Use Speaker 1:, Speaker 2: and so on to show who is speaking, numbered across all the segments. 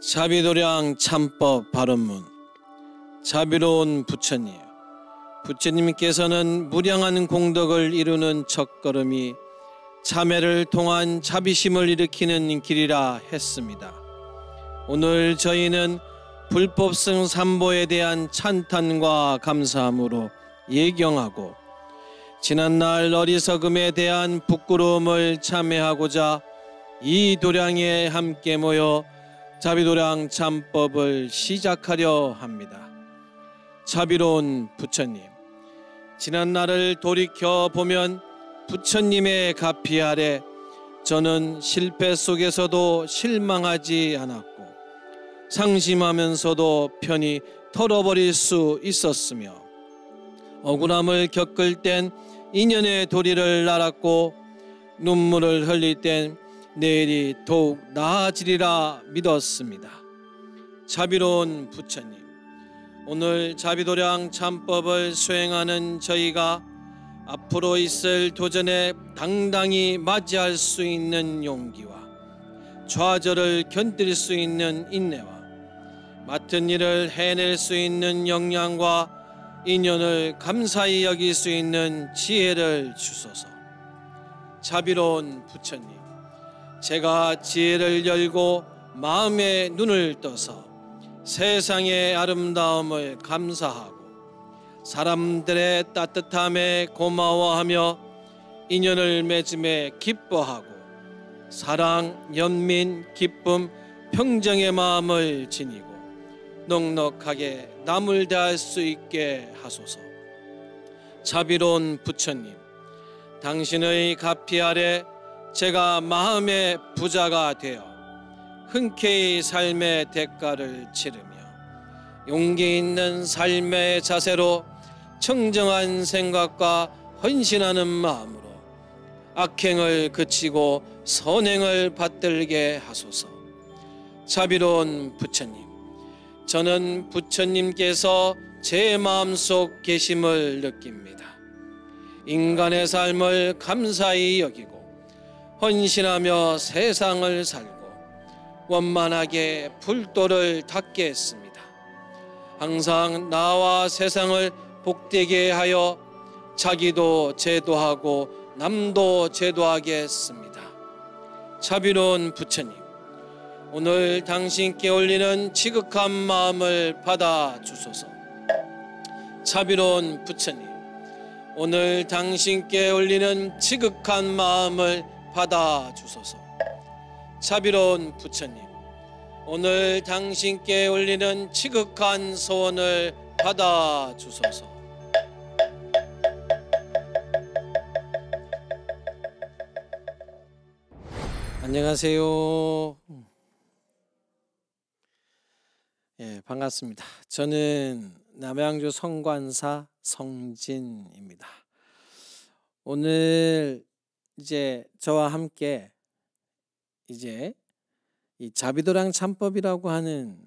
Speaker 1: 자비도량 참법 발음문 자비로운 부처님 부처님께서는 무량한 공덕을 이루는 첫걸음이 참회를 통한 자비심을 일으키는 길이라 했습니다. 오늘 저희는 불법승 삼보에 대한 찬탄과 감사함으로 예경하고 지난날 어리석음에 대한 부끄러움을 참회하고자 이 도량에 함께 모여 자비도량 참법을 시작하려 합니다. 자비로운 부처님, 지난 날을 돌이켜 보면 부처님의 가피 아래 저는 실패 속에서도 실망하지 않았고 상심하면서도 편히 털어버릴 수 있었으며 억울함을 겪을 땐 인연의 도리를 알았고 눈물을 흘릴 땐 내일이 더욱 나아지리라 믿었습니다. 자비로운 부처님, 오늘 자비도량 참법을 수행하는 저희가 앞으로 있을 도전에 당당히 맞이할 수 있는 용기와 좌절을 견딜 수 있는 인내와 맡은 일을 해낼 수 있는 역량과 인연을 감사히 여길 수 있는 지혜를 주소서. 자비로운 부처님. 제가 지혜를 열고 마음의 눈을 떠서 세상의 아름다움을 감사하고 사람들의 따뜻함에 고마워하며 인연을 맺음에 기뻐하고 사랑, 연민, 기쁨, 평정의 마음을 지니고 넉넉하게 남을 대할 수 있게 하소서. 자비로운 부처님, 당신의 가피 아래 제가 마음의 부자가 되어 흔쾌히 삶의 대가를 치르며 용기 있는 삶의 자세로 청정한 생각과 헌신하는 마음으로 악행을 그치고 선행을 받들게 하소서. 자비로운 부처님, 저는 부처님께서 제 마음속 계심을 느낍니다. 인간의 삶을 감사히 여기고 헌신하며 세상을 살고 원만하게 불도를 닦게 했습니다. 항상 나와 세상을 복되게 하여 자기도 제도하고 남도 제도하게 했습니다. 자비로운 부처님, 오늘 당신께 올리는 지극한 마음을 받아 주소서. 자비로운 부처님, 오늘 당신께 올리는 지극한 마음을 받아 주소서. 차비로운 부처님, 오늘 당신께 올리는 지극한 소원을 받아 주소서. 안녕하세요. 예, 반갑습니다. 저는 남양주 성관사 성진입니다. 오늘 이제 저와 함께 이제 이 자비도랑 참법이라고 하는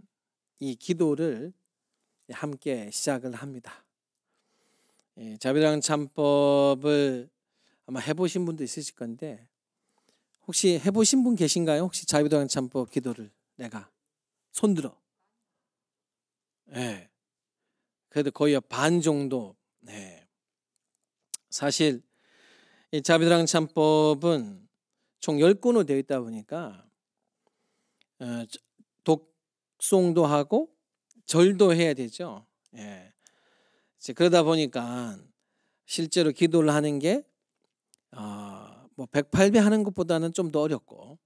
Speaker 1: 이 기도를 함께 시작을 합니다. 예, 자비랑 도 참법을 아마 해보신 분도 있으실 건데 혹시 해보신 분 계신가요? 혹시 자비도랑 참법 기도를 내가 손들어. 예. 그래도 거의 반 정도. 네. 사실 이 자비드랑 참법은 총 10권으로 되어 있다 보니까 어, 독송도 하고 절도 해야 되죠. 예. 이제 그러다 보니까 실제로 기도를 하는 게 어, 뭐 108배 하는 것보다는 좀 더 어렵고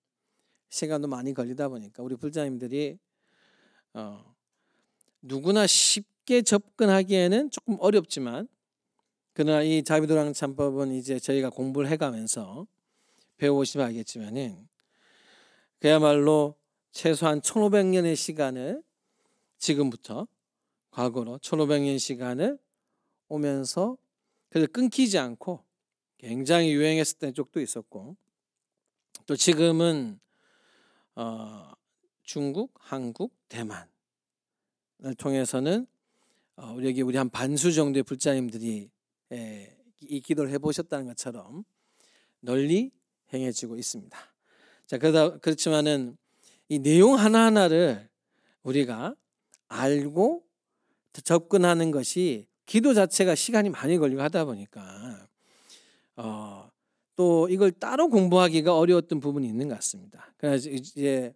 Speaker 1: 시간도 많이 걸리다 보니까 우리 불자님들이 어, 누구나 쉽게 접근하기에는 조금 어렵지만 그러나 이 자비도랑 참법은 이제 저희가 공부를 해가면서 배워오시면 알겠지만은 그야말로 최소한 1500년의 시간을 지금부터 과거로 1500년 시간을 오면서 그래서 끊기지 않고 굉장히 유행했을 때 쪽도 있었고 또 지금은 어, 중국, 한국, 대만을 통해서는 어, 여기 우리 한 반수 정도의 불자님들이 예, 이 기도를 해보셨다는 것처럼 널리 행해지고 있습니다. 자 그러다 그렇지만은 이 내용 하나 하나를 우리가 알고 접근하는 것이 기도 자체가 시간이 많이 걸리고 하다 보니까 어, 또 이걸 따로 공부하기가 어려웠던 부분이 있는 것 같습니다. 그래서 이제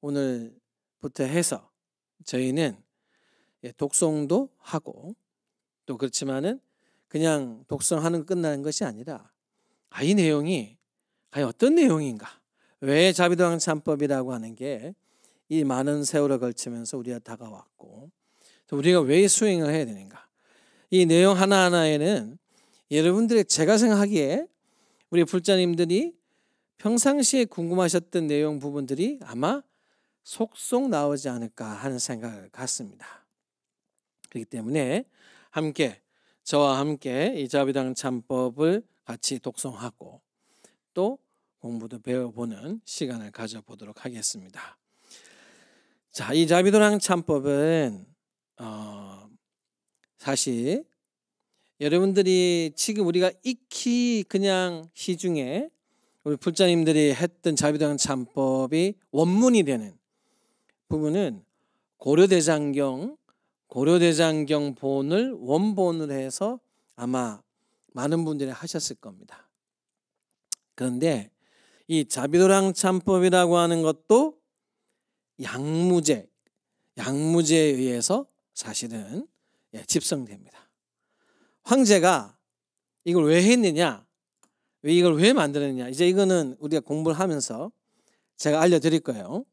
Speaker 1: 오늘부터 해서 저희는 예, 독송도 하고 또 그렇지만은 그냥 독성하는 끝나는 것이 아니라 이 내용이 과연 어떤 내용인가? 왜 자비도왕 참법이라고 하는 게 이 많은 세월을 걸치면서 우리가 다가왔고 또 우리가 왜 수행을 해야 되는가? 이 내용 하나하나에는 여러분들의 제가 생각하기에 우리 불자님들이 평상시에 궁금하셨던 내용 부분들이 아마 속속 나오지 않을까 하는 생각을 갖습니다. 그렇기 때문에 함께 저와 함께 이 자비당 참법을 같이 독송하고 또 공부도 배워보는 시간을 가져보도록 하겠습니다. 자, 이 자비도랑 참법은 어, 사실 여러분들이 지금 우리가 익히 그냥 시중에 우리 불자님들이 했던 자비도랑 참법이 원문이 되는 부분은 고려대장경 고려대장경 본을 원본을 해서 아마 많은 분들이 하셨을 겁니다. 그런데 이 자비도랑 참법이라고 하는 것도 양무제, 양무제에 의해서 사실은 예, 집성됩니다. 황제가 이걸 왜 했느냐, 이걸 왜만들느냐 이제 이거는 우리가 공부를 하면서 제가 알려드릴 거예요.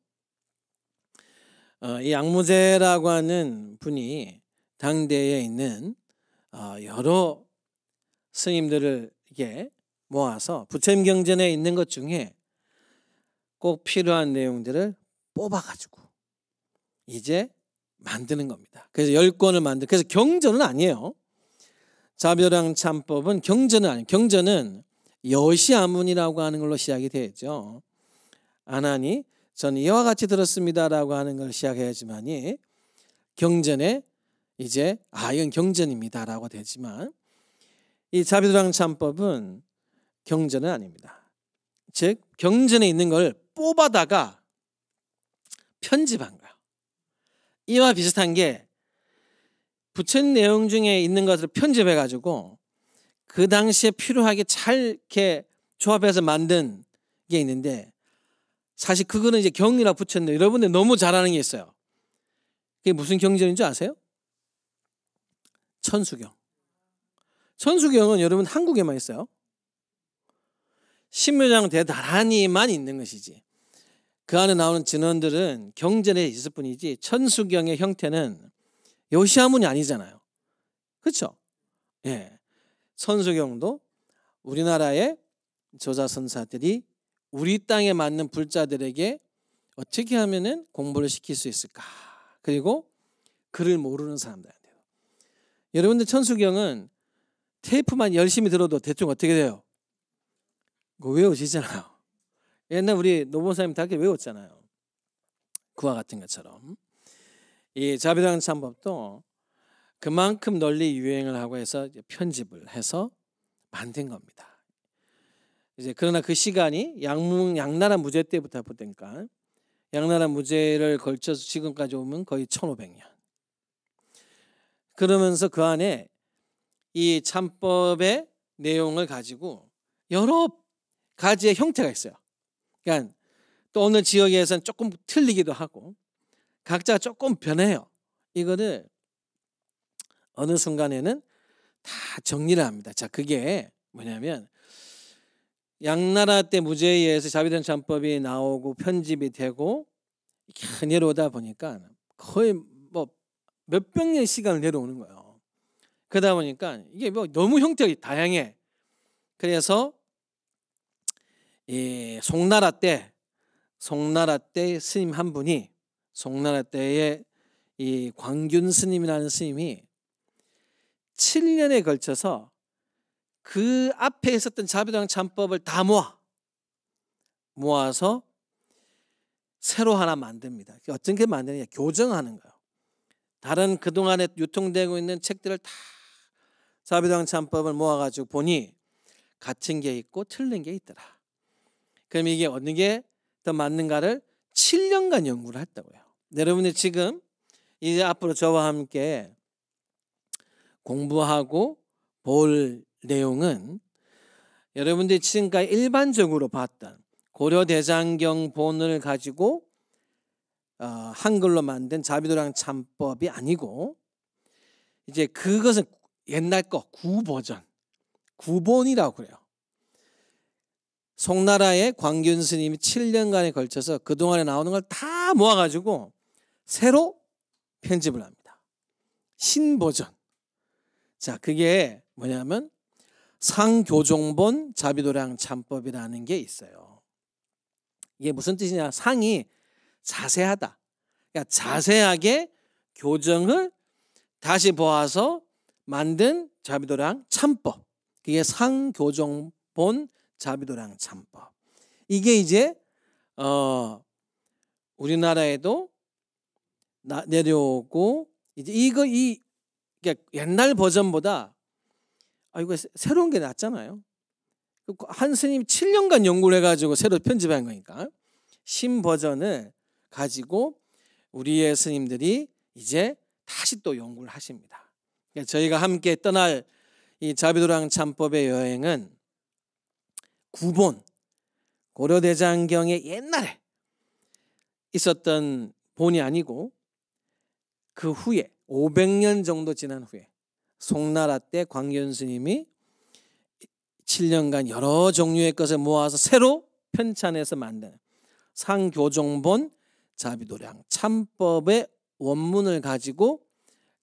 Speaker 1: 어, 이 양무제라고 하는 분이 당대에 있는 어, 여러 스님들을 게 모아서 부처님 경전에 있는 것 중에 꼭 필요한 내용들을 뽑아가지고 이제 만드는 겁니다. 그래서 열 권을 만든 그래서 경전은 아니에요. 자벼랑 참법은 경전은 아니에요. 경전은 여시아문이라고 하는 걸로 시작이 되죠. 아나니 저는 이와 같이 들었습니다라고 하는 걸 시작해야지만이 경전에 이제 아 이건 경전입니다라고 되지만 이 자비도랑 참법은 경전은 아닙니다. 즉 경전에 있는 걸 뽑아다가 편집한 거예 이와 비슷한 게 부처님 내용 중에 있는 것을 편집해 가지고 그 당시에 필요하게 잘 이렇게 조합해서 만든 게 있는데 사실 그거는 이제 경이라 붙였는데 여러분들 너무 잘하는 게 있어요. 그게 무슨 경전인 줄 아세요? 천수경. 천수경은 여러분 한국에만 있어요. 신묘장 대다란이만 있는 것이지. 그 안에 나오는 진원들은 경전에 있을 뿐이지 천수경의 형태는 요시아문이 아니잖아요. 그렇죠? 예. 천수경도 우리나라의 저자선사들이 우리 땅에 맞는 불자들에게 어떻게 하면은 공부를 시킬 수 있을까? 그리고 글을 모르는 사람들한테요. 여러분들 천수경은 테이프만 열심히 들어도 대충 어떻게 돼요? 그 외워지잖아요. 옛날 우리 노보사님 다 외웠잖아요. 그와 같은 것처럼 이 자비당 참법도 그만큼 널리 유행을 하고 해서 편집을 해서 만든 겁니다. 이제 그러나 그 시간이 양문 양나라 무죄 때부터 보니까 양나라 무죄를 걸쳐서 지금까지 오면 거의 1500년. 그러면서 그 안에 이 참법의 내용을 가지고 여러 가지의 형태가 있어요. 그러니까 또 어느 지역에서는 조금 틀리기도 하고 각자 조금 변해요. 이거를 어느 순간에는 다 정리를 합니다. 자, 그게 뭐냐면 양나라 때 무죄에 의해서 자비된 전법이 나오고 편집이 되고 내려오다 보니까 거의 뭐 몇백 년 시간을 내려오는 거예요. 그러다 보니까 이게 뭐 너무 형태가 다양해. 그래서 이 송나라 때 송나라 때 스님 한 분이 송나라 때의 이 광균 스님이라는 스님이 7년에 걸쳐서 그 앞에 있었던 자비당 참법을 다 모아 모아서 새로 하나 만듭니다. 어떤 게 만드느냐 교정하는 거예요. 다른 그동안에 유통되고 있는 책들을 다 자비당 참법을 모아가지고 보니 같은 게 있고 틀린 게 있더라. 그럼 이게 어느 게 더 맞는가를 7년간 연구를 했다고요. 여러분이 지금 이제 앞으로 저와 함께 공부하고 볼 내용은 여러분들이 지금까지 일반적으로 봤던 고려대장경 본을 가지고 어, 한글로 만든 자비도랑 참법이 아니고 이제 그것은 옛날 거 구버전 구본이라고 그래요. 송나라의 광균 스님이 7년간에 걸쳐서 그동안에 나오는 걸 다 모아가지고 새로 편집을 합니다. 신버전. 자, 그게 뭐냐면 상교종본 자비도량 참법이라는 게 있어요. 이게 무슨 뜻이냐? 상이 자세하다. 그러니까 자세하게 교정을 다시 보아서 만든 자비도량 참법. 그게 상교정본 자비도량 참법. 이게 이제 어 우리나라에도 나, 내려오고 이제 이거 이 그러니까 옛날 버전보다 아 이거 새로운 게 낫잖아요. 그, 그, 한 스님 7년간 연구를 해가지고 새로 편집한 거니까 신버전을 가지고 우리의 스님들이 이제 다시 또 연구를 하십니다. 그러니까 저희가 함께 떠날 이 자비도랑 참법의 여행은 구본 고려대장경의 옛날에 있었던 본이 아니고 그 후에 500년 정도 지난 후에 송나라 때 광견 스님이 7년간 여러 종류의 것을 모아서 새로 편찬해서 만든 상교종본 자비도량 참법의 원문을 가지고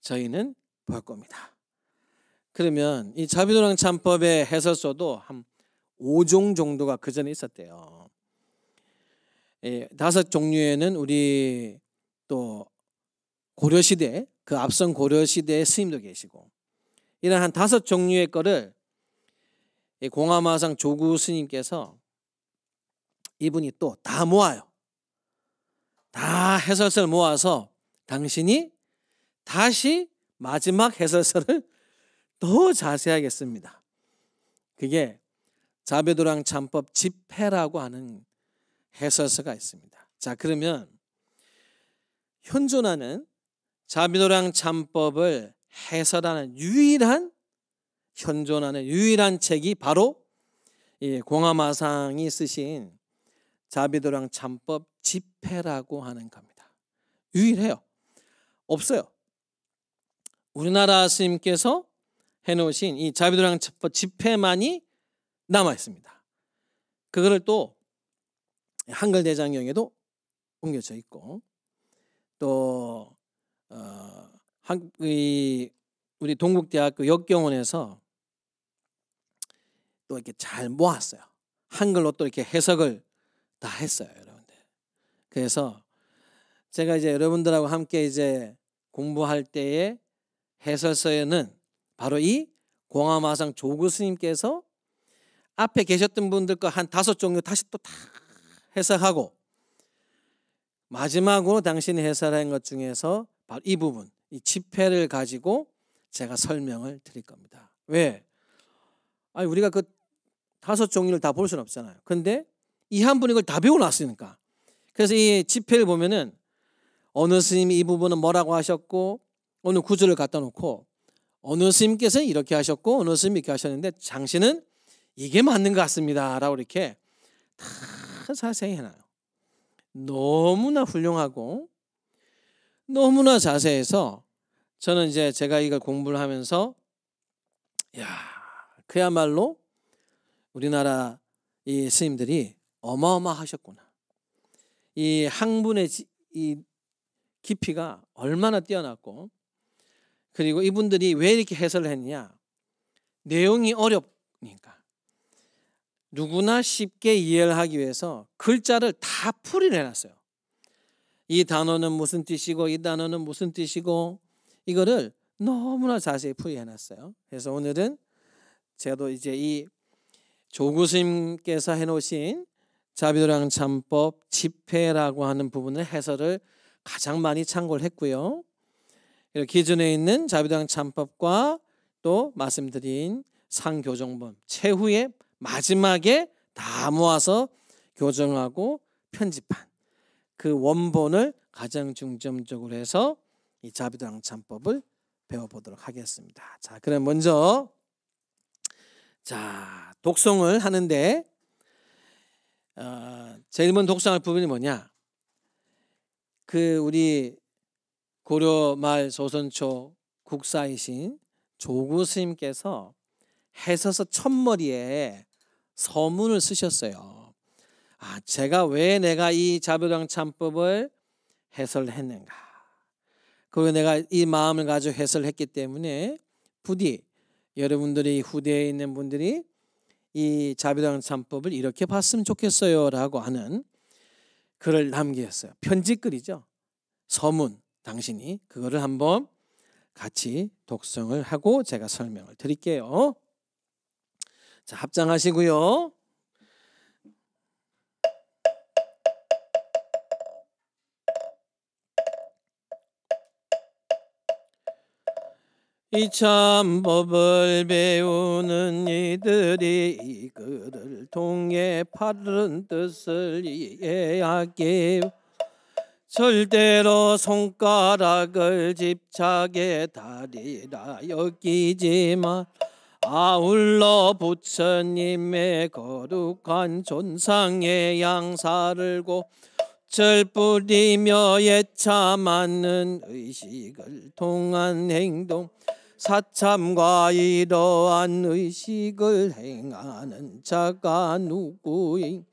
Speaker 1: 저희는 볼 겁니다. 그러면 이 자비도량 참법의 해설서도 한 5종 정도가 그 전에 있었대요. 예, 다섯 종류에는 우리 또 고려시대 그 앞선 고려시대의 스님도 계시고 이런 한 다섯 종류의 거를 공화마상 조구 스님께서 이분이 또 다 모아요. 다 해설서를 모아서 당신이 다시 마지막 해설서를 더 자세하게 씁니다. 그게 자베도랑 참법 집회라고 하는 해설서가 있습니다. 자 그러면 현존하는 자비도랑 참법을 해설하는 유일한 현존하는 유일한 책이 바로 이 공화마상이 쓰신 자비도량 참법 집회라고 하는 겁니다. 유일해요. 없어요. 우리나라 스님께서 해놓으신 이 자비도랑 참법 집회만이 남아 있습니다. 그거를 또 한글 대장경에도 옮겨져 있고 또 어, 한, 이, 우리 동국대학교 역경원에서 또 이렇게 잘 모았어요. 한글로 또 이렇게 해석을 다 했어요, 여러분들. 그래서 제가 이제 여러분들하고 함께 이제 공부할 때에 해설서에는 바로 이 공화마상 조구 스님께서 앞에 계셨던 분들 거한 다섯 종류 다시 또 다 해석하고 마지막으로 당신이 해설한 것 중에서 바로 이 부분 이 지폐를 가지고 제가 설명을 드릴 겁니다. 왜? 아니 우리가 그 다섯 종류를 다 볼 수는 없잖아요. 그런데 이 한 분이 그걸 다 배워놨으니까. 그래서 이 지폐를 보면은 어느 스님이 이 부분은 뭐라고 하셨고 어느 구절을 갖다 놓고 어느 스님께서 이렇게 하셨고 어느 스님이 이렇게 하셨는데 장신은 이게 맞는 것 같습니다. 라고 이렇게 다 자세히 해놔요. 너무나 훌륭하고 너무나 자세해서 저는 이제 제가 이걸 공부를 하면서 야 그야말로 우리나라 이 스님들이 어마어마하셨구나. 이 항분의 이 깊이가 얼마나 뛰어났고 그리고 이분들이 왜 이렇게 해설을 했냐 내용이 어렵니까 누구나 쉽게 이해를 하기 위해서 글자를 다 풀이해놨어요 이 단어는 무슨 뜻이고 이 단어는 무슨 뜻이고 이거를 너무나 자세히 풀이해 놨어요. 그래서 오늘은 제도 이제 이 조구스님께서 해 놓으신 자비도랑 참법 집회라고 하는 부분을 해설을 가장 많이 참고를 했고요. 그리고 기존에 있는 자비도랑 참법과 또 말씀드린 상교정본 최후의 마지막에 다 모아서 교정하고 편집한 그 원본을 가장 중점적으로 해서 이 자비도 양찬법을 배워보도록 하겠습니다. 자, 그럼 먼저 자 독성을 하는데 어, 제일 먼저 독성할 부분이 뭐냐? 그 우리 고려 말 조선초 국사이신 조구 스님께서 해서서 첫머리에 서문을 쓰셨어요. 아, 제가 왜 내가 이 자비랑 참법을 해설했는가? 그리고 내가 이 마음을 가지고 해설했기 때문에 부디 여러분들이 후대에 있는 분들이 이 자비랑 참법을 이렇게 봤으면 좋겠어요라고 하는 글을 남겼어요. 기 편지글이죠. 서문 당신이 그거를 한번 같이 독성을 하고 제가 설명을 드릴게요. 자, 합장하시고요. 이 참법을 배우는 이들이 그를 통해 바른 뜻을 이해하게 절대로 손가락을 집착의 달이라 여기지만 아울러 부처님의 거룩한 존상의 양사를 고 절뿌리며 애차 맞는 의식을 통한 행동 사참과 이러한 의식을 행하는 자가 누구인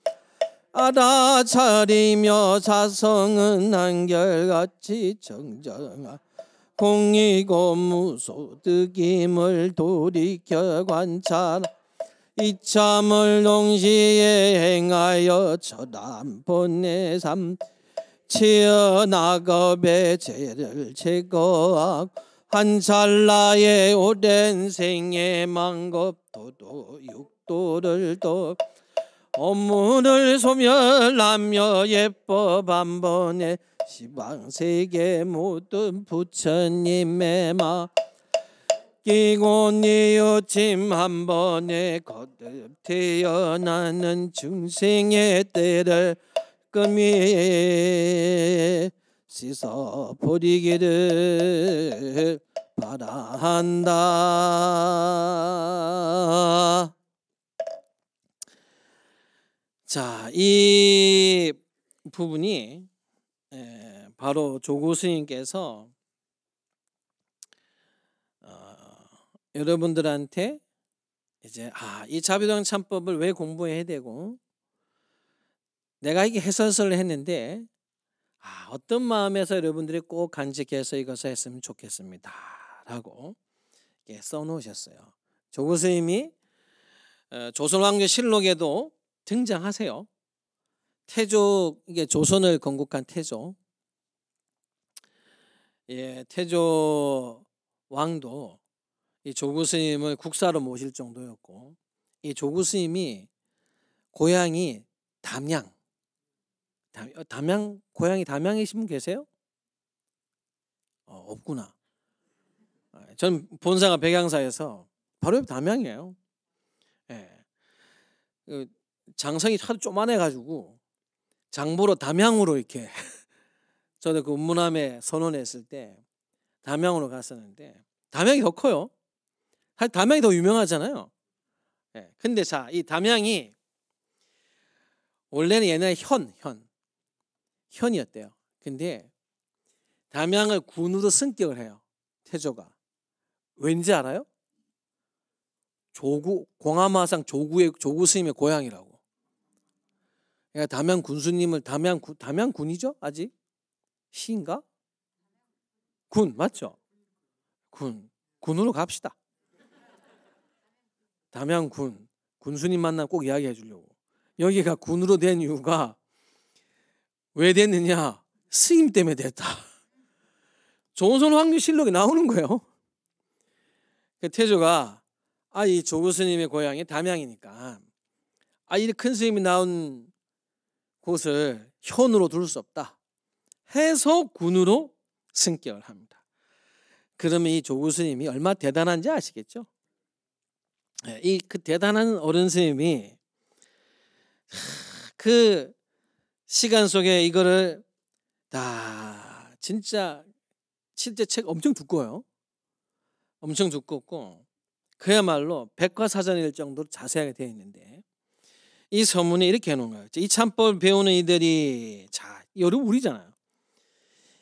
Speaker 1: 알아차리며 사성은 한결같이 정정한 공이고 무소득임을 돌이켜 관찰 이참을 동시에 행하여 처단 번뇌삼 치어 낙업의 죄를 제거하고 한살나의 오랜 생애 만겁도도육도들도업무를 소멸하며 예뻐반 번에 시방세계 모든 부처님의 마 끼곤 이웃침 한 번에 거듭 태어나는 중생의 때를 금미 씻어버리기를 바란다. 자, 이 부분이 예, 바로 조구 스님께서 어, 여러분들한테 이제 아, 이 자비동 참법을 왜 공부해야 되고 내가 이게 해설서를 했는데 아, 어떤 마음에서 여러분들이 꼭 간직해서 이것을 했으면 좋겠습니다. 라고 써놓으셨어요. 조구스님이 어, 조선왕조 실록에도 등장하세요. 태조 이게 조선을 건국한 태조. 예, 태조 왕도 이 조구 스님을 국사로 모실 정도였고 이 조구 스님이 고향이 담양 어, 담양 고향이 담양이신 분 계세요? 어, 없구나. 전 아, 본사가 백양사에서 바로 옆 담양이에요. 예. 그 장성이 하도 쪼만해가지고 장보러 담양으로 이렇게 저도 그 문함에 선언했을 때 담양으로 갔었는데 담양이 더 커요. 사실 담양이 더 유명하잖아요. 예. 근데 자, 이 담양이 원래는 옛날에 현, 현. 현이었대요. 근데 담양을 군으로 승격을 해요. 태조가. 왠지 알아요? 조구 공암마상 조구의 조구 스님의 고향이라고. 그러니까 담양 군수님을 담양 군 담양 군이죠? 아직 시인가? 군 맞죠? 군 군으로 갑시다. 담양 군 군수님 만나 꼭 이야기해 주려고. 여기가 군으로 된 이유가 왜 됐느냐? 스님 때문에 됐다. 조선 황유실록에 나오는 거예요. 그 태조가 아이 조교 스님의 고향이 담양이니까 아이 큰 스님이 나온 곳을 현으로 둘 수 없다. 해서 군으로 승격을 합니다. 그러면 이 조교 스님이 얼마 대단한지 아시겠죠? 예, 이그 대단한 어른 스님이 그 시간 속에 이거를 다 진짜 실제 책 엄청 두꺼워요. 엄청 두껍고 그야말로 백과사전일 정도로 자세하게 되어 있는데 이 서문에 이렇게 해놓은 거예요. 이 참법을 배우는 이들이 자 여름 우리잖아요.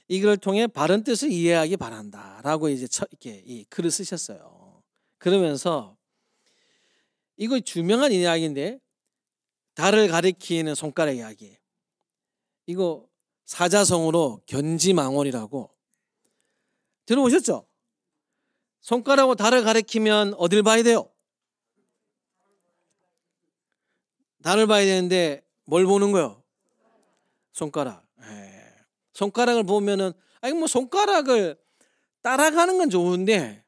Speaker 1: 이걸 통해 바른 뜻을 이해하기 바란다라고 이제 이렇게 이 글을 쓰셨어요. 그러면서 이거 유명한 이야기인데 달을 가리키는 손가락 이야기. 이거 사자성으로 견지망원이라고 들어오셨죠 손가락으로 달을 가리키면 어딜 봐야 돼요? 달을 봐야 되는데 뭘 보는 거요? 손가락. 에이. 예. 손가락을 보면은 아니 뭐 손가락을 따라가는 건 좋은데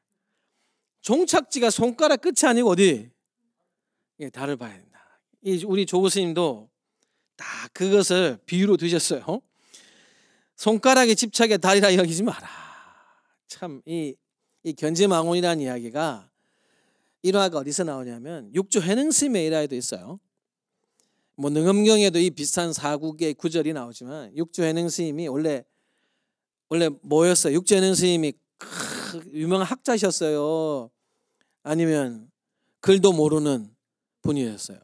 Speaker 1: 종착지가 손가락 끝이 아니고 어디? 예, 달을 봐야 된다. 이 우리 조교수님도 다 그것을 비유로 드셨어요. 어? 손가락에 집착해 다리라 여기지 마라. 참 이 이 견제망언이라는 이야기가 일화가 어디서 나오냐면 육조 해능심의 일화에도 있어요. 뭐 능음경에도 이 비슷한 사국의 구절이 나오지만 육조 해능스님이 원래 원래 뭐였어요? 육조 해능스님이 유명한 학자셨어요. 아니면 글도 모르는 분이었어요.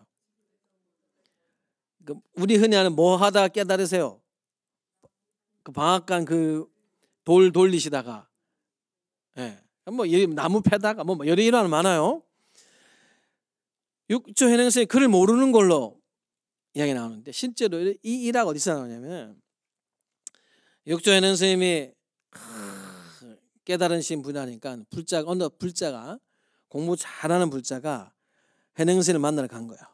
Speaker 1: 그 우리 흔히 하는 뭐 하다 깨달으세요? 그 방앗간 그돌 돌리시다가 예. 뭐 나무 패다가 뭐, 뭐 여러 일화 많아요. 6조 현행선이 그를 모르는 걸로 이야기 나오는데 실제로 이 일화가 어디서 나오냐면 6조 현행선님이 깨달은 신분이니까 불자 어느 불자가 공부 잘하는 불자가 현행선을 만나러 간 거야.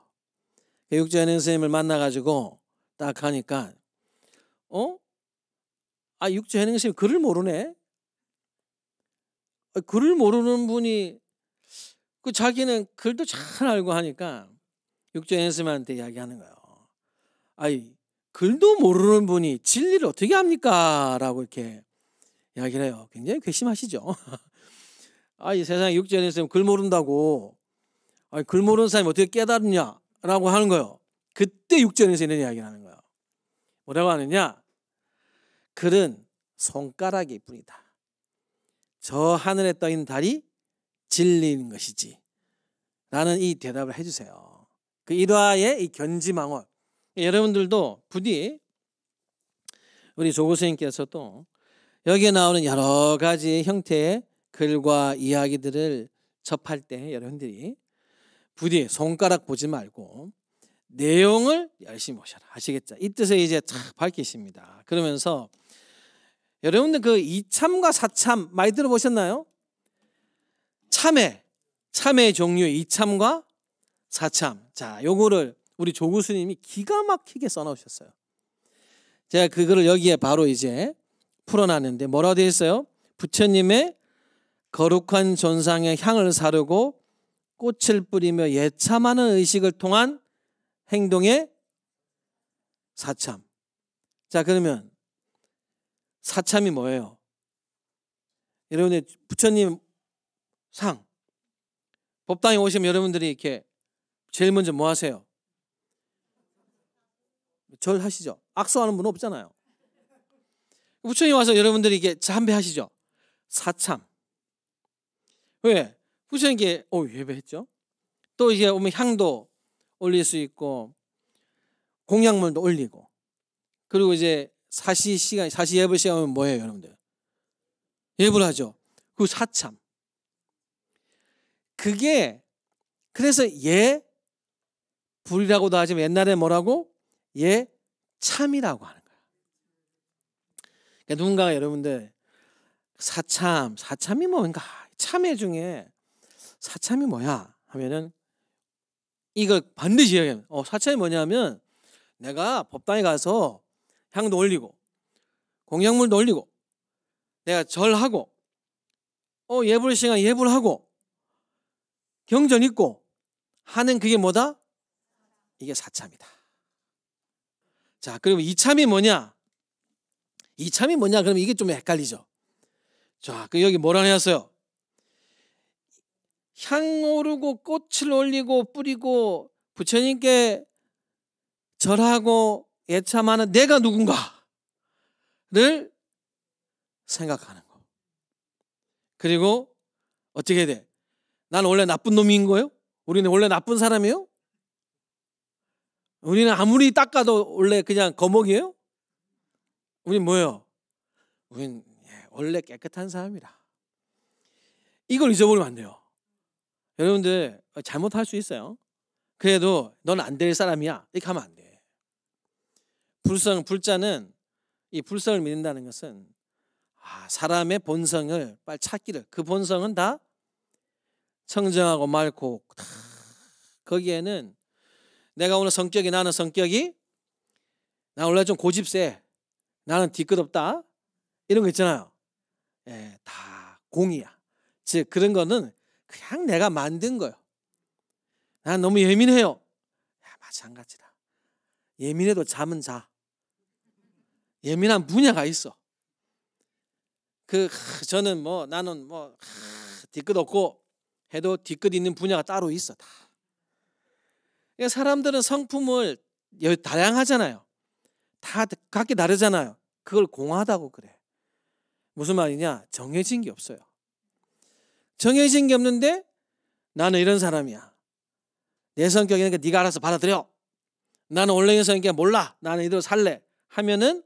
Speaker 1: 교육자 연 선생님을 만나가지고 딱 하니까 어? 아 육조 현 선생님 글을 모르네. 아, 글을 모르는 분이 그 자기는 글도 잘 알고 하니까 육조 현 선생님한테 이야기하는 거예요. 아이 글도 모르는 분이 진리를 어떻게 합니까라고 이렇게 이야기를 해요. 굉장히 괘씸하시죠. 아이 세상에 육조 현 선생님 글 모른다고 아이글 모르는 사람이 어떻게 깨달느냐 라고 하는 거예요. 그때 육전에서 이런 이야기를 하는 거예요. 뭐라고 하느냐? 글은 손가락일 뿐이다. 저 하늘에 떠 있는 달이 진리인 것이지. 라는 이 대답을 해주세요. 그 일화의 이 견지망월. 여러분들도 부디 우리 조고 선생님께서도 여기에 나오는 여러 가지 형태의 글과 이야기들을 접할 때 여러분들이 부디 손가락 보지 말고 내용을 열심히 보셔라 하시겠죠. 이 뜻을 이제 착 밝히십니다. 그러면서 여러분들 그 이참과 사참 많이 들어보셨나요? 참회, 참회 종류 이참과 사참. 자, 요거를 우리 조구 스님이 기가 막히게 써놓으셨어요. 제가 그거를 여기에 바로 이제 풀어놨는데 뭐라고 되어 있어요? 부처님의 거룩한 존상의 향을 사르고 꽃을 뿌리며 예참하는 의식을 통한 행동의 사참. 자, 그러면 사참이 뭐예요? 여러분의 부처님 상. 법당에 오시면 여러분들이 이렇게 제일 먼저 뭐 하세요? 절 하시죠. 악수하는 분 없잖아요. 부처님 와서 여러분들이 이게 참배하시죠. 사참. 왜? 후생에게 어 예배했죠. 또 이게 오면 향도 올릴 수 있고 공양물도 올리고 그리고 이제 사시 시간 사시 예배 시간은 뭐예요, 여러분들? 예불 하죠. 그 사참. 그게 그래서 예 불이라고도 하지만 옛날에 뭐라고 예 참이라고 하는 거야. 그러니까 누군가가 여러분들 사참 사참이 뭔가 참회 중에 사참이 뭐야? 하면은 이거 반드시 이야기합니다. 어, 사참이 뭐냐면 내가 법당에 가서 향도 올리고 공양물도 올리고 내가 절하고 어, 예불 시간 예불 하고 경전 있고 하는 그게 뭐다? 이게 사참이다. 자, 그리고 이참이 뭐냐? 이참이 뭐냐? 그러면 이게 좀 헷갈리죠. 자, 그 여기 뭐라 해놨어요? 향 오르고 꽃을 올리고 뿌리고 부처님께 절하고 애참하는 내가 누군가를 생각하는 거. 그리고 어떻게 돼? 난 원래 나쁜 놈인 거예요? 우리는 원래 나쁜 사람이에요? 우리는 아무리 닦아도 원래 그냥 거목이에요? 우린 뭐예요? 우린 예, 원래 깨끗한 사람이라. 이걸 잊어버리면 안 돼요. 여러분들 잘못할 수 있어요. 그래도 넌 안 될 사람이야. 이렇게 하면 안 돼. 불성 불자는 이 불성을 믿는다는 것은 아, 사람의 본성을 빨리 찾기를 그 본성은 다 청정하고 맑고 다 거기에는 내가 오늘 성격이 나는 성격이 나 원래 좀 고집세 나는 뒤끝없다 이런 거 있잖아요. 예, 다 공이야. 즉 그런 거는 그냥 내가 만든 거예요. 난 너무 예민해요. 야, 마찬가지다. 예민해도 잠은 자. 예민한 분야가 있어. 그 저는 뭐 나는 뭐 뒤끝 없고 해도 뒤끝 있는 분야가 따로 있어 다. 그러니까 사람들은 성품을 다양하잖아요. 다 각기 다르잖아요. 그걸 공하다고 그래. 무슨 말이냐? 정해진 게 없어요. 정해진 게 없는데 나는 이런 사람이야. 내 성격이니까 그러니까 네가 알아서 받아들여. 나는 원래 성격이니 몰라. 나는 이대로 살래. 하면은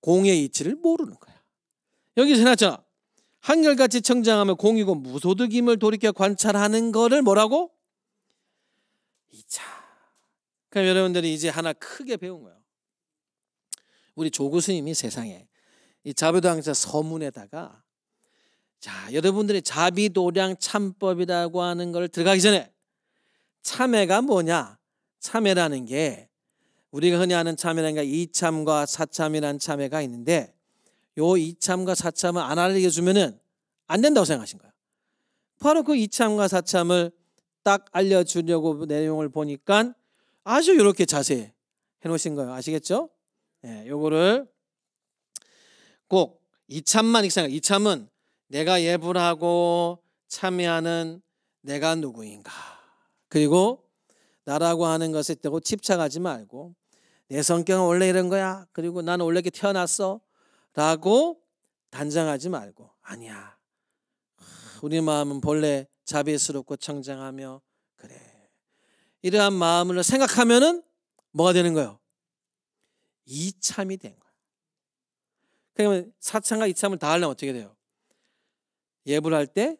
Speaker 1: 공의 이치를 모르는 거야. 여기서 해놨잖 한결같이 청장하며 공이고 무소득임을 돌이켜 관찰하는 거를 뭐라고? 이차. 그럼 여러분들이 이제 하나 크게 배운 거예요. 우리 조구 스님이 세상에 이 자베도 항사 서문에다가 자, 여러분들이 자비도량 참법이라고 하는 걸 들어가기 전에 참회가 뭐냐? 참회라는 게 우리가 흔히 아는 참회라는 게 이참과 사참이라는 참회가 있는데 요 이참과 사참을 안알려주면안 된다고 생각하신 거예요. 바로 그 이참과 사참을 딱 알려주려고 내용을 보니까 아주 이렇게 자세히 해놓으신 거예요. 아시겠죠? 예, 네, 요거를 꼭 이참만 이상 이참은 내가 예불하고 참여하는 내가 누구인가. 그리고 나라고 하는 것에 되고 집착하지 말고 내 성격은 원래 이런 거야. 그리고 나는 원래 이렇게 태어났어. 라고 단장하지 말고 아니야. 우리 마음은 본래 자비스럽고 청장하며 그래. 이러한 마음을 생각하면은 뭐가 되는 거예요? 이참이 된 거야. 그러면 사참과 이참을 다 하려면 어떻게 돼요? 예불 할때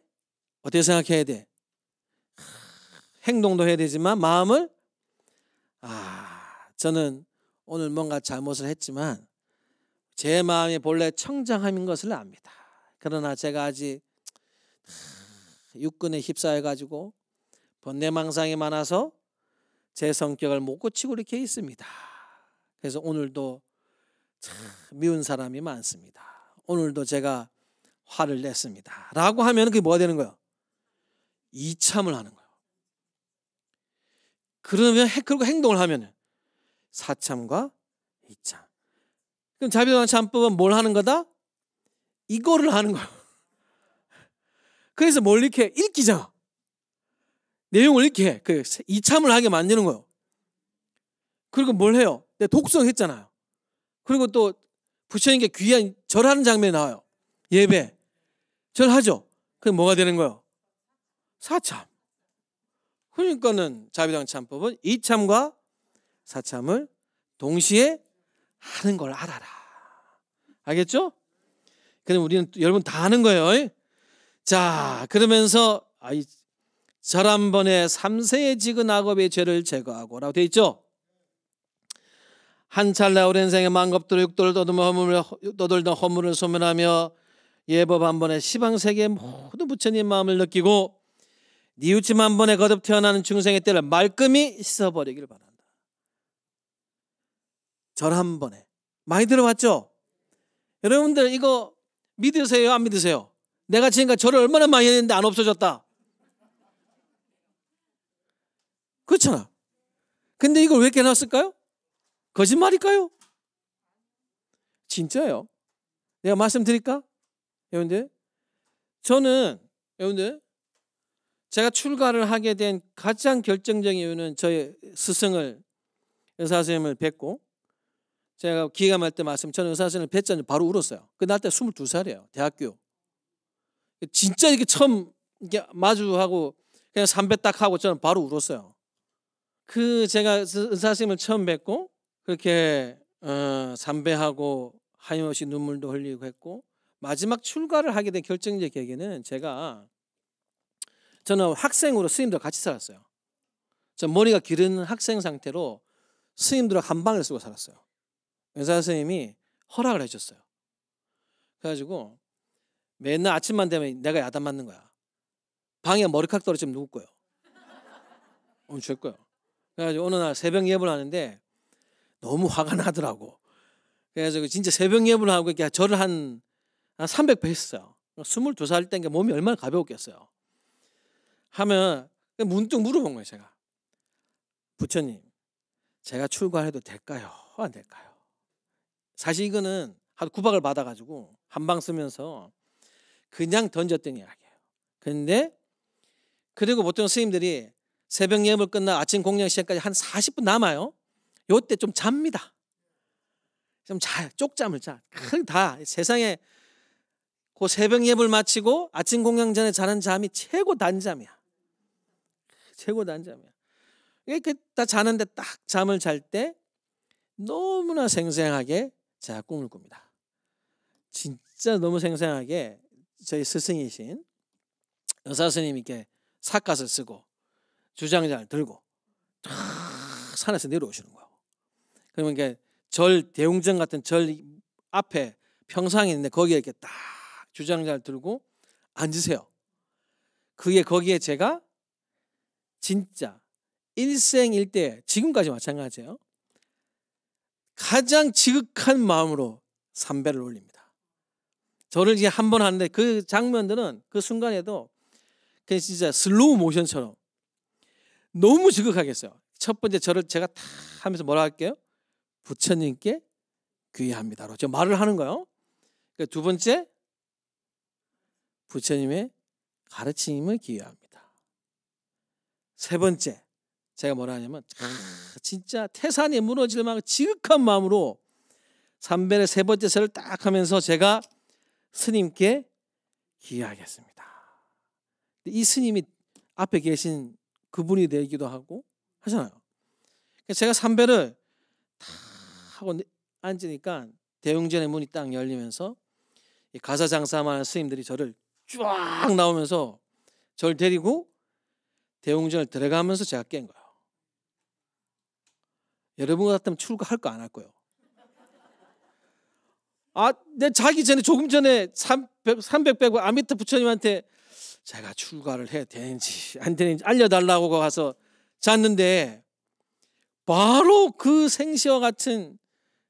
Speaker 1: 어떻게 생각해야 돼? 행동도 해야 되지만 마음을 아 저는 오늘 뭔가 잘못을 했지만 제 마음이 본래 청정함인 것을 압니다. 그러나 제가 아직 육군에 휩싸여 가지고 번뇌 망상이 많아서 제 성격을 못 고치고 이렇게 있습니다. 그래서 오늘도 참 미운 사람이 많습니다. 오늘도 제가 화를 냈습니다. 라고 하면 그게 뭐가 되는 거예요? 이참을 하는 거예요. 그러면 그리고 행동을 하면 사참과 이참. 그럼 자비로운 참법은 뭘 하는 거다? 이거를 하는 거예요. 그래서 뭘 이렇게 읽기자. 내용을 이렇게 그 이참을 하게 만드는 거예요. 그리고 뭘 해요? 내 독성했잖아요. 그리고 또 부처님께 귀한 절하는 장면이 나와요. 예배. 절하죠. 그게 뭐가 되는 거예요? 사참. 그러니까는 자비당 참법은 이참과 사참을 동시에 하는 걸 알아라. 알겠죠? 그럼 우리는 여러분 다 아는 거예요. 자, 그러면서 아이 절한 번에 삼세에 지은 악업의 죄를 제거하고라고 돼 있죠. 한 찰나 오랜 생의 만겁도를 육도를 떠듬어 허물을 소멸하며 예법 한 번에 시방 세계 모두 부처님 마음을 느끼고 니우침 한 번에 거듭 태어나는 중생의 때를 말끔히 씻어버리기를 바란다. 절 한 번에 많이 들어봤죠? 여러분들 이거 믿으세요? 안 믿으세요? 내가 지금까지 절을 얼마나 많이 했는데 안 없어졌다. 그렇잖아. 근데 이걸 왜 깨놨을까요? 거짓말일까요? 진짜요. 내가 말씀드릴까? 여러분들 저는 여러분들 제가 출가를 하게 된 가장 결정적인 이유는 저의 스승을 의사 선생님을 뵙고 제가 기가 말때 말씀 저는 의사 선생님을 뵀잖아요. 바로 울었어요. 그 나때 22살이에요. 대학교. 진짜 이렇게 처음 이렇게 마주하고 그냥 삼배 딱 하고 저는 바로 울었어요. 그 제가 의사 선생님을 처음 뵙고 그렇게 어, 삼배하고 하염없이 눈물도 흘리고 했고 마지막 출가를 하게 된 결정적 계기는 제가 저는 학생으로 스님들 같이 살았어요. 저 머리가 기른 학생 상태로 스님들과 한 방을 쓰고 살았어요. 의사 선생님이 허락을 해줬어요. 그래가지고 맨날 아침만 되면 내가 야단 맞는 거야. 방에 머리카락 떨어지면 누울 거요? 예 오늘 제 거요. 예 그래가지고 어느 날 새벽 예불 하는데 너무 화가 나더라고. 그래가지고 진짜 새벽 예불 하고 이렇게 절을 한 300배 했어요. 22살 때니까 몸이 얼마나 가벼웠겠어요. 하면 문득 물어본 거예요, 제가. 부처님, 제가 출가해도 될까요? 안 될까요? 사실 이거는 하도 구박을 받아가지고 한 방 쓰면서 그냥 던졌던 이야기예요. 근데 그리고 보통 스님들이 새벽 예물 끝나 아침 공양 시간까지 한 40분 남아요. 요때 좀 잡니다. 좀 자, 쪽잠을 자. 네. 다 세상에 그 새벽 예불 마치고 아침 공양 전에 자는 잠이 최고 단잠이야. 최고 단잠이야. 이렇게 그 다 자는데 딱 잠을 잘 때 너무나 생생하게 제가 꿈을 꿉니다. 진짜 너무 생생하게 저희 스승이신 여사 스님께 삿갓을 쓰고 주장자를 들고 산에서 내려오시는 거예요. 그러면 이게 절 대웅전 같은 절 앞에 평상이 있는데 거기에 이렇게 딱 주장자를 들고 앉으세요. 그게 거기에 제가 진짜 일생일대 지금까지 마찬가지예요. 가장 지극한 마음으로 삼배를 올립니다. 저를 이제 한 번 하는데 그 장면들은 그 순간에도 그냥 진짜 슬로우 모션처럼 너무 지극하겠어요. 첫 번째 저를 제가 다 하면서 뭐라 할게요? 부처님께 귀의합니다로 저 말을 하는 거예요. 그 두 번째 부처님의 가르침을 기여합니다. 세 번째, 제가 뭐라 하냐면 아, 진짜 태산이 무너질 만큼 지극한 마음으로 삼배의 세 번째 세를 딱 하면서 제가 스님께 기여하겠습니다. 이 스님이 앞에 계신 그분이 되기도 하고 하잖아요. 그러니까 제가 삼배를 다 하고 앉으니까 대웅전의 문이 딱 열리면서 가사 장사만 하는 스님들이 저를 쫙 나오면서 저를 데리고 대웅전을 들어가면서 제가 깬 거예요. 여러분 같으면 출가할 거 안 할 거예요. 아, 내 자기 전에 조금 전에 300, 300배고 아미타 부처님한테 제가 출가를 해야 되는지 안 되는지 알려달라고 가서 잤는데 바로 그 생시와 같은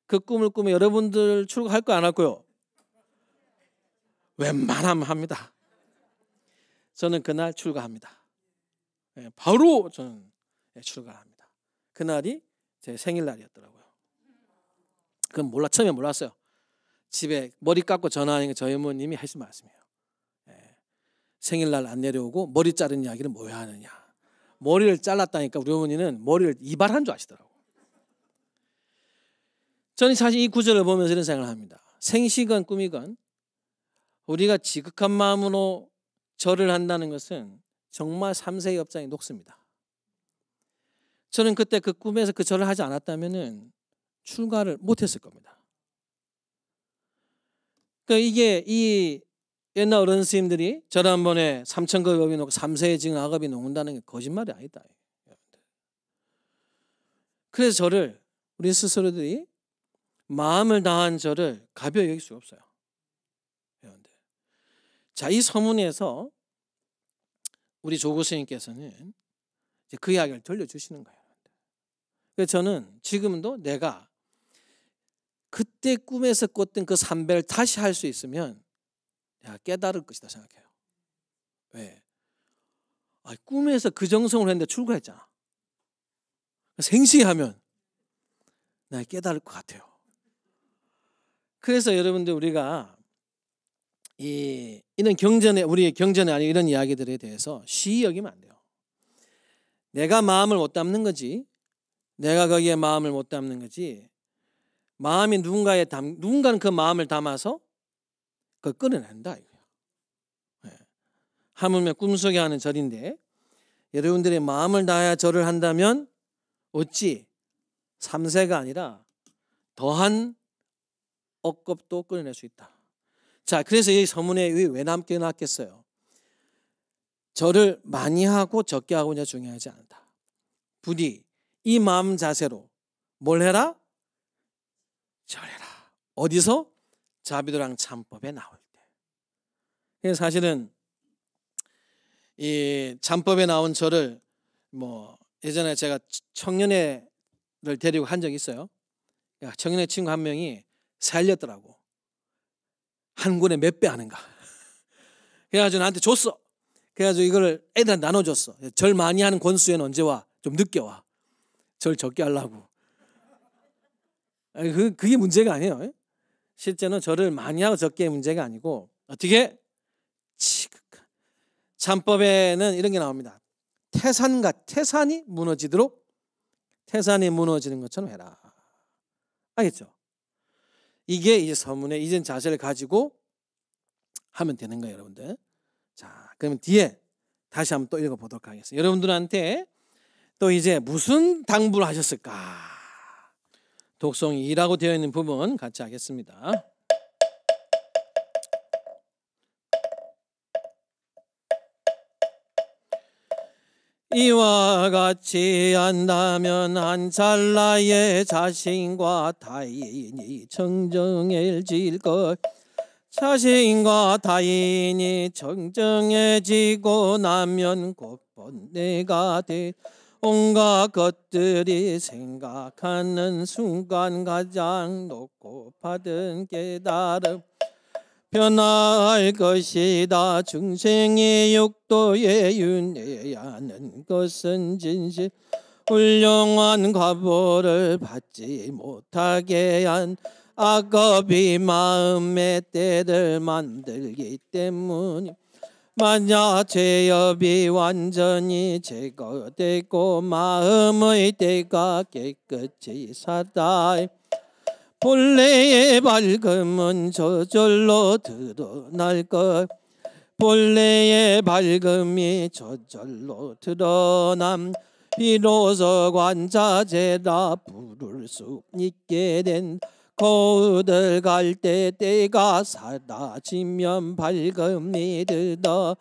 Speaker 1: 그 꿈을 꾸며 여러분들 출가할 거 안 할거요 예 웬만하면 합니다. 저는 그날 출가합니다. 예, 바로 저는 예, 출가합니다. 그날이 제 생일날이었더라고요. 그건 몰라 처음에 몰랐어요. 집에 머리 깎고 전화하는 게 저희 어머님이 하신 말씀이에요. 예, 생일날 안 내려오고 머리 자른 이야기를 뭐야 하느냐. 머리를 잘랐다니까 우리 어머니는 머리를 이발한 줄 아시더라고. 저는 사실 이 구절을 보면서 이런 생각을 합니다. 생식은 꿈이건 우리가 지극한 마음으로 절을 한다는 것은 정말 삼세의 업장이 녹습니다. 저는 그때 그 꿈에서 그 절을 하지 않았다면 출가를 못했을 겁니다. 그러니까 이게 이 옛날 어른 스님들이 절 한 번에 삼천겁 업이 놓고 삼세에 지금 악업이 녹는다는 게 거짓말이 아니다. 그래서 저를 우리 스스로들이 마음을 다한 저를 가벼이 여길 수가 없어요. 자, 이 서문에서 우리 조고스님께서는 그 이야기를 들려주시는 거예요. 그래서 저는 지금도 내가 그때 꿈에서 꿨던 그 삼배를 다시 할 수 있으면 내가 깨달을 것이다 생각해요. 왜? 아, 꿈에서 그 정성을 했는데 출가했잖아. 생시하면 내가 깨달을 것 같아요. 그래서 여러분들 우리가 이 이런 경전에 우리 의 경전에 아니 이런 이야기들에 대해서 시의 여기면 안 돼요. 내가 마음을 못 담는 거지. 내가 거기에 마음을 못 담는 거지. 마음이 누군가에 담 누군가는 그 마음을 담아서 그 끌어낸다 이거야. 네. 예. 하물며 꿈속에 하는 절인데 여러분들의 마음을 다해 절을 한다면 어찌 삼세가 아니라 더한 억겁도 끌어낼 수 있다. 자, 그래서 이 서문에 왜 남게 놨겠어요? 저를 많이 하고 적게 하고냐 중요하지 않다. 부디 이 마음 자세로 뭘 해라? 절해라. 어디서? 자비도랑 참법에 나올 때. 사실은 이 참법에 나온 저를 뭐 예전에 제가 청년회를 데리고 한 적이 있어요. 그러니까 청년회 친구 한 명이 살렸더라고. 한군에몇배 하는가. 그래가지고 나한테 줬어. 그래가지고 이걸 애들한테 나눠줬어. 절 많이 하는 권수에는 언제 와? 좀 늦게 와. 절 적게 하려고. 그, 그게 문제가 아니에요. 실제는 절을 많이 하고 적게의 문제가 아니고 어떻게 지극한 잠법에는 이런 게 나옵니다. 태산과 태산이 무너지도록 태산이 무너지는 것처럼 해라. 알겠죠? 이게 이제 서문의 이전 자세를 가지고 하면 되는 거예요, 여러분들. 자, 그러면 뒤에 다시 한번 또 읽어 보도록 하겠습니다. 여러분들한테 또 이제 무슨 당부를 하셨을까? 독성 2라고 되어 있는 부분 같이 하겠습니다. 이와 같이 한다면 한 찰나의 자신과 타인이 청정해질 것 자신과 타인이 청정해지고 나면 곧 번뇌가 될 온갖 것들이 생각하는 순간 가장 높고 받은 깨달음 변할 화 것이다 중생의 욕도에 윤회하는 것은 진실 훌륭한 과보를 받지 못하게 한 악업이 마음의 때를 만들기 때문이 만약 죄업이 완전히 제거되고 마음의 때가 깨끗이 사다 본래의 밝음은 저절로 드러날 것 본래의 밝음이 저절로 드러남 비로소 관자재다 부를 수 있게 된 거우들 갈때 때가 사라지면 밝음이 드더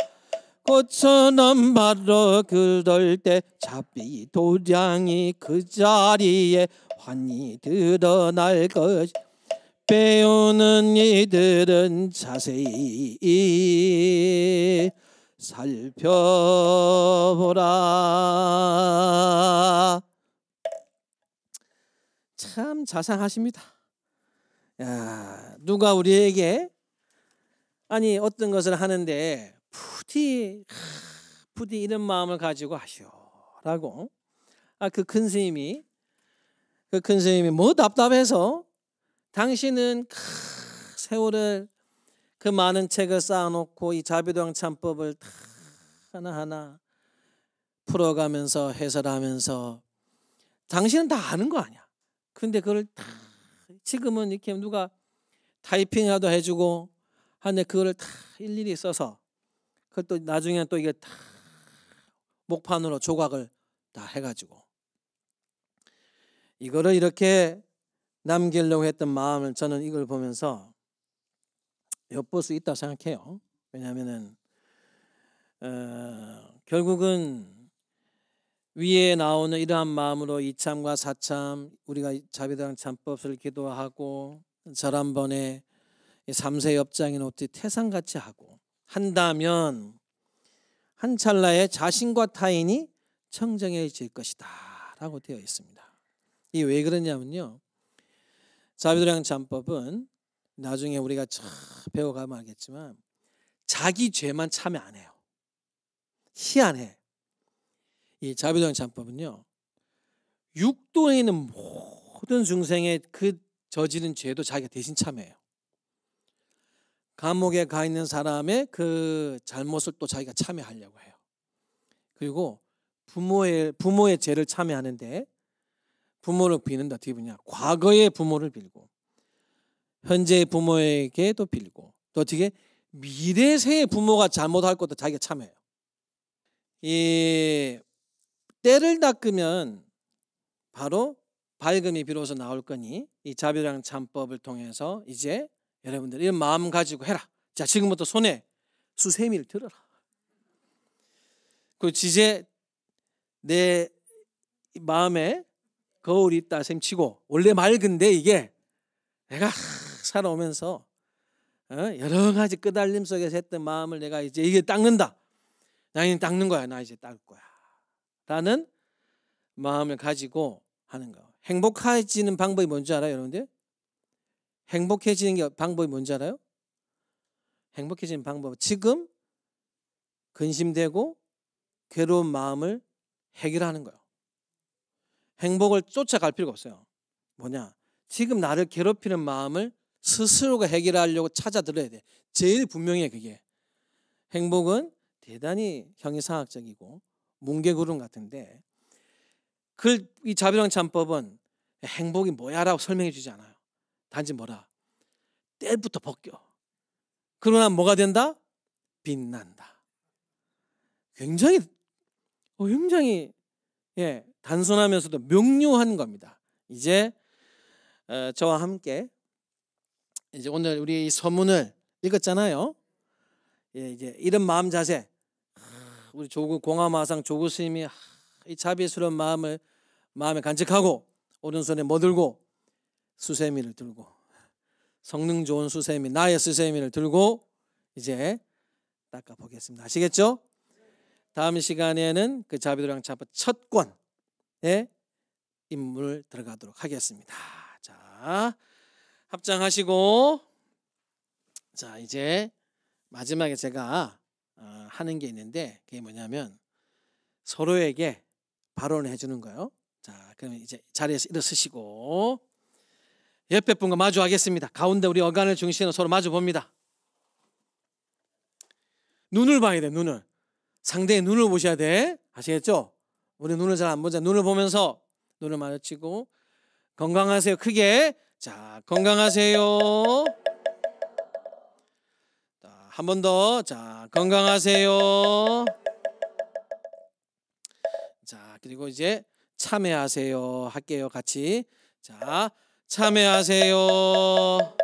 Speaker 1: 꽃처럼 바로 그럴 때 자비 도량이 그 자리에 환히 드러날 것 배우는 이들은 자세히 살펴보라. 참 자상하십니다. 야, 누가 우리에게 아니 어떤 것을 하는데 부디 부디 이런 마음을 가지고 하시오라고 아, 그큰 스님이 그큰 스님이 뭐 답답해서 당신은 크, 세월을 그 많은 책을 쌓아놓고 이 자비도양 참법을 다 하나하나 풀어가면서 해설하면서 당신은 다 아는 거 아니야. 근데 그걸 다 지금은 이렇게 누가 타이핑이라도 해주고 하는데 그거를 다 일일이 써서 그걸 또 나중에 또 이게 다 목판으로 조각을 다 해가지고 이거를 이렇게 남기려고 했던 마음을 저는 이걸 보면서 엿볼 수 있다 생각해요. 왜냐하면은 어, 결국은 위에 나오는 이러한 마음으로 이참과 사참 우리가 자비당 참법을 기도하고 절한번에 삼세 옆장인 어떻 태산같이 하고 한다면 한 찰나에 자신과 타인이 청정해질 것이다 라고 되어 있습니다. 이게 왜 그러냐면요. 자비도량 잠법은 나중에 우리가 배워가면 알겠지만 자기 죄만 참여 안 해요. 희한해. 이 자비도량 잠법은요. 육도에 있는 모든 중생의 그 저지른 죄도 자기가 대신 참여해요. 감옥에 가 있는 사람의 그 잘못을 또 자기가 참여하려고 해요. 그리고 부모의 부모의 죄를 참여하는데 부모를 비는 다 어떻게 냐 과거의 부모를 빌고 현재의 부모에게 도 빌고 또 어떻게 미래 세의 부모가 잘못할 것도 자기가 참해요이 때를 닦으면 바로 밝음이 비로소 나올 거니 이 자비랑 참법을 통해서 이제 여러분들 이런 마음 가지고 해라. 자 지금부터 손에 수세미를 들어라. 그 이제 내 마음에 거울이 있다 셈 치고 원래 맑은데 이게 내가 살아오면서 어, 여러 가지 끄달림 속에서 했던 마음을 내가 이제 이게 닦는다. 나는 닦는 거야. 나 이제 닦을 거야. 라는 마음을 가지고 하는 거. 행복해지는 방법이 뭔지 알아요, 여러분들? 행복해지는 게 방법이 뭔지 알아요? 행복해지는 방법. 지금 근심되고 괴로운 마음을 해결하는 거예요. 행복을 쫓아갈 필요가 없어요. 뭐냐? 지금 나를 괴롭히는 마음을 스스로가 해결하려고 찾아들어야 돼. 제일 분명해 그게. 행복은 대단히 형이상학적이고 뭉개구름 같은데 그이 자비랑 참법은 행복이 뭐야라고 설명해 주지 않아요. 단지 뭐라 때부터 벗겨. 그러나 뭐가 된다? 빛난다. 굉장히 어, 굉장히 예 단순하면서도 명료한 겁니다. 이제 어, 저와 함께 이제 오늘 우리 서문을 읽었잖아요. 예, 이제 이런 마음 자세, 우리 조구 공화마상 조구 스님이 이 자비스러운 마음을 마음에 간직하고 오른손에 뭐 들고 수세미를 들고 성능 좋은 수세미 나의 수세미를 들고 이제 닦아 보겠습니다. 아시겠죠? 다음 시간에는 그 자비도랑 차파 첫권 예? 인물 들어가도록 하겠습니다. 자, 합장하시고 자, 이제 마지막에 제가 어, 하는 게 있는데 그게 뭐냐면 서로에게 발언을 해주는 거예요. 자, 그러면 이제 자리에서 일어서시고 옆에 분과 마주하겠습니다. 가운데 우리 어간을 중심으로 서로 마주 봅니다. 눈을 봐야 돼, 눈을. 상대의 눈을 보셔야 돼. 아시겠죠? 우리 눈을 잘 안 보자. 눈을 보면서 눈을 마주치고 건강하세요. 크게. 자, 건강하세요. 자, 한 번 더. 자, 건강하세요. 자, 그리고 이제 참여하세요. 할게요. 같이. 자, 참여하세요.